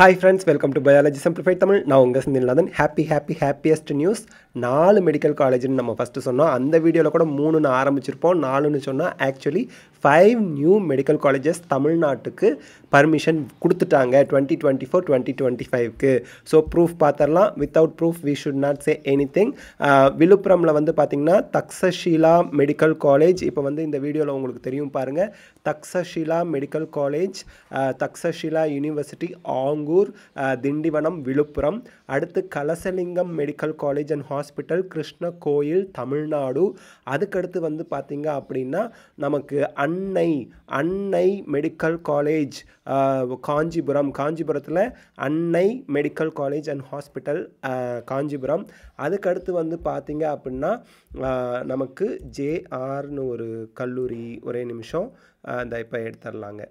hi friends welcome to biology simplified Tamil நான் உங்கள் Sindhinathan happy happy happiest news நாலு medical காலேஜ்னு நம்ம ஃபஸ்ட்டு சொன்னோம் அந்த வீடியோவில் கூட மூணுன்னு ஆரம்பிச்சிருப்போம் நாலுன்னு சொன்னால் actually five new medical colleges தமிழ்நாட்டுக்கு பர்மிஷன் கொடுத்துட்டாங்க twenty twenty four twenty twenty ஃபைவ்க்கு ஸோ ப்ரூஃப் பார்த்துடலாம் without proof we should not say anything விழுப்புரமில் வந்து பார்த்திங்கன்னா தக்ஸஷீலா மெடிக்கல் காலேஜ் இப்போ வந்து இந்த வீடியோவில் உங்களுக்கு தெரியும் பாருங்கள் Takshashila medical college uh, Takshashila university ஆங்கூர் uh, திண்டிவனம் விழுப்புரம் அடுத்து Kalasalingam medical college and hospital Krishna Koil Tamil Nadu அதுக்கடுத்து வந்து பார்த்திங்க அப்படின்னா நமக்கு அன்னை அன்னை மெடிக்கல் காலேஜ் காஞ்சிபுரம் காஞ்சிபுரத்தில் Annai medical college and hospital Kanchipuram அதுக்கடுத்து வந்து பார்த்தீங்க அப்படின்னா நமக்கு ஜேஆர்னு ஒரு கல்லூரி ஒரே நிமிஷம் இந்த இப்போ எடுத்துடலாங்க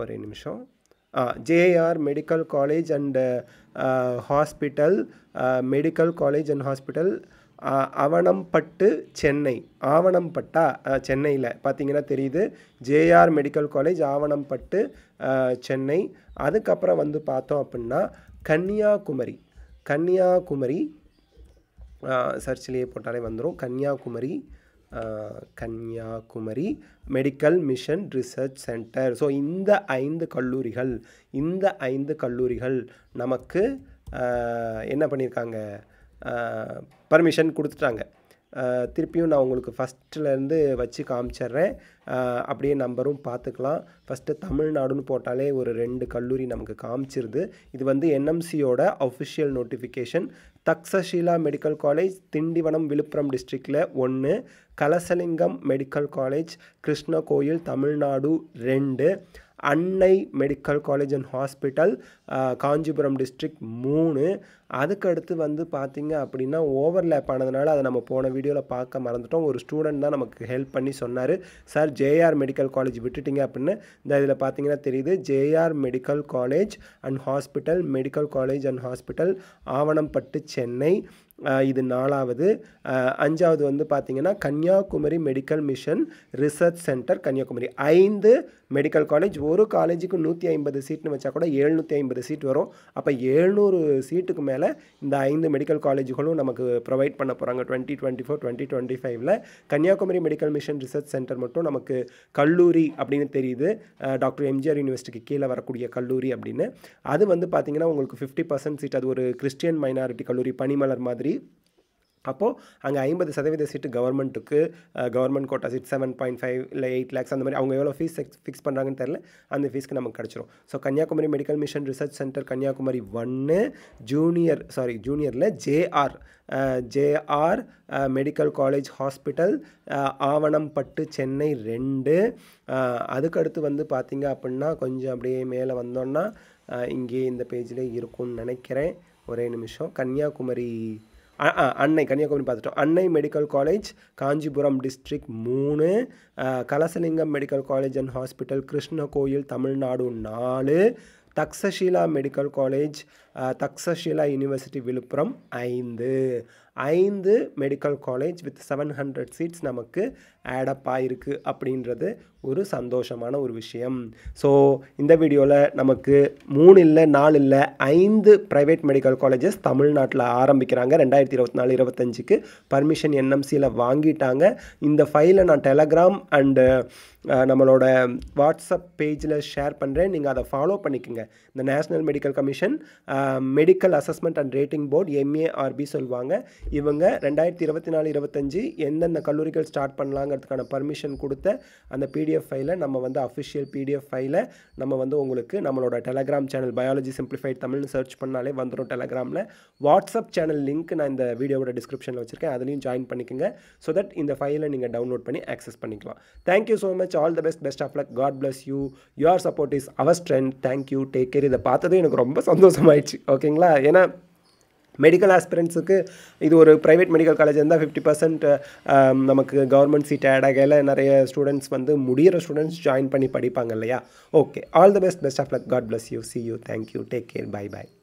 ஒரே நிமிஷம் JR medical college and hospital medical college and hospital பட்டு சென்னை ஆவணம்பட்டா சென்னையில் பார்த்தீங்கன்னா தெரியுது JR medical college Avanampattu Chennai அதுக்கப்புறம் வந்து பார்த்தோம் அப்படின்னா கன்னியாகுமரி கன்னியாகுமரி சர்ச்சிலேயே போட்டாலே வந்துடும் Kanniyakumari Kanniyakumari medical mission research centre so இந்த ஐந்து கல்லூரிகள் இந்த ஐந்து கல்லூரிகள் நமக்கு என்ன பண்ணியிருக்காங்க பர்மிஷன் கொடுத்துட்டாங்க திருப்பியும் நான் உங்களுக்கு ஃபஸ்ட்டுலேருந்து வச்சு காமிச்சிட்றேன் அப்படியே நம்பரும் பார்த்துக்கலாம் ஃபஸ்ட்டு தமிழ்நாடுன்னு போட்டாலே ஒரு ரெண்டு கல்லூரி நமக்கு காமிச்சிருது இது வந்து என்எம்சியோட official notification Takshashila medical college Tindivanam Villupuram டிஸ்ட்ரிக்டில் ஒன்று கலசலிங்கம் மெடிக்கல் காலேஜ் கிருஷ்ணகோயில் தமிழ்நாடு ரெண்டு Annai medical college and hospital Kanchipuram district மூணு அதுக்கடுத்து வந்து பார்த்திங்க அப்படின்னா ஓவர்லேப் ஆனதுனால அதை நம்ம போன வீடியோவில் பார்க்க மறந்துட்டோம் ஒரு ஸ்டூடெண்ட் தான் நமக்கு ஹெல்ப் பண்ணி சொன்னார் சார் ஜேஆர் மெடிக்கல் காலேஜ் விட்டுட்டிங்க அப்படின்னு இந்த இதில் பார்த்தீங்கன்னா தெரியுது JR medical college and hospital medical college and hospital Avanampattu Chennai இது நாலாவது அஞ்சாவது வந்து பார்த்திங்கன்னா Kanniyakumari medical mission research centre Kanniyakumari ஐந்து மெடிக்கல் காலேஜ் ஒரு காலேஜுக்கு நூற்றி ஐம்பது சீட்னு வச்சா கூட ஏழ்நூற்றி ஐம்பது சீட் வரும் அப்போ எழுநூறு சீட்டுக்கு மேலே இந்த ஐந்து மெடிக்கல் காலேஜுகளும் நமக்கு ப்ரொவைட் பண்ண போகிறாங்க twenty twenty four twenty twenty ஃபைவ்ல Kanniyakumari medical mission research centre மட்டும் நமக்கு கல்லூரி அப்படின்னு தெரியுது டாக்டர் எம்ஜிஆர் யூனிவர்சிட்டிக்கு கீழே வரக்கூடிய கல்லூரி அப்படின்னு அது வந்து பார்த்திங்கன்னா உங்களுக்கு ஃபிஃப்டி பர்சன்ட் சீட் அது ஒரு கிறிஸ்டியன் மைனாரிட்டி கல்லூரி பனிமலர் மாதிரி சரி அப்போது அங்கே ஐம்பது சதவீத சீட்டு கவர்மெண்ட்டுக்கு government quota seat seven point five இல்லை எயிட் லேக்ஸ் அந்த மாதிரி அவங்க எவ்வளோ ஃபீஸ் ஃபிக்ஸ் பண்ணுறாங்கன்னு தெரில அந்த ஃபீஸ்க்கு நமக்கு கிடச்சிரும் so Kanniyakumari medical mission research centre Kanniyakumari ஒன்று ஜூனியர் சாரி ஜூனியரில் JR JR medical college hospital Avanampattu Chennai ரெண்டு அதுக்கடுத்து வந்து பார்த்திங்க அப்படின்னா கொஞ்சம் அப்படியே மேலே வந்தோன்னா இங்கே இந்த பேஜில் இருக்கும்னு நினைக்கிறேன் ஒரே நிமிஷம் கன்னியாகுமரி அன்னை கன்னியாகுமரி பார்த்துட்டோம் அன்னை மெடிக்கல் காலேஜ் காஞ்சிபுரம் டிஸ்ட்ரிக்ட் மூணு Kalasalingam medical college and hospital Krishna Koil Tamil Nadu நாலு Takshashila medical college Takshashila university Villupuram ஐந்து ஐந்து medical college with seven hundred seats நமக்கு ஆடப் ஆகிருக்கு அப்படின்றது ஒரு சந்தோஷமான ஒரு விஷயம் ஸோ இந்த வீடியோவில் நமக்கு மூணு இல்லை நாலு இல்லை ஐந்து ப்ரைவேட் மெடிக்கல் காலேஜஸ் தமிழ்நாட்டில் ஆரம்பிக்கிறாங்க ரெண்டாயிரத்தி இருபத்தி நாலு இருபத்தஞ்சுக்கு பர்மிஷன் என்எம்சியில் வாங்கிட்டாங்க இந்த ஃபைலை நான் டெலகிராம் அண்டு நம்மளோட வாட்ஸ்அப் பேஜில் ஷேர் பண்ணுறேன் நீங்கள் அதை ஃபாலோ பண்ணிக்கோங்க இந்த National Medical Commission Medical Assessment and Rating Board MARB சொல்லுவாங்க இவங்க ரெண்டாயிரத்தி இருபத்தி நாலு இருபத்தஞ்சி எந்தெந்த கல்லூரிகள் ஸ்டார்ட் பண்ணலாங்கிறதுக்கான பர்மிஷன் கொடுத்த அந்த பிடிஎஃப் ஃபைலை நம்ம வந்து அஃபிஷியல் பிடிஎஃப் ஃபைலை நம்ம வந்து உங்களுக்கு நம்மளோட டெலகிராம் சேனல் பயாலஜி சிம்பிளிஃபைட் தமிழ்னு சர்ச் பண்ணாலே வந்துடும் டெலகிராமில் வாட்ஸ்அப் சேனல் லிங்க் நான் இந்த வீடியோவோட டிஸ்கிரிப்ஷனில் வச்சுருக்கேன் அதுலேயும் ஜாயின் பண்ணிக்கோங்க ஸோ தட் இந்த ஃபைலை நீங்கள் டவுன்லோட் பண்ணி ஆக்சஸ் பண்ணிக்கலாம் thank you so much all the best best of luck God bless you your support is our strength thank you take care இதை பார்த்ததும் எனக்கு ரொம்ப சந்தோஷமாயிடுச்சு ஓகேங்களா ஏன்னா மெடிக்கல் ஆஸ்பிரன்ஸுக்கு இது ஒரு ப்ரைவேட் மெடிக்கல் காலேஜ் இருந்தால் ஃபிஃப்டி பர்சன்ட் நமக்கு கவர்மெண்ட் சீட் ஆட் ஆகையில் நிறைய ஸ்டூடெண்ட்ஸ் வந்து முடிகிற ஸ்டூடெண்ட்ஸ் ஜாயின் பண்ணி படிப்பாங்க இல்லையா okay all the best best of luck God bless you see you you take care bye bye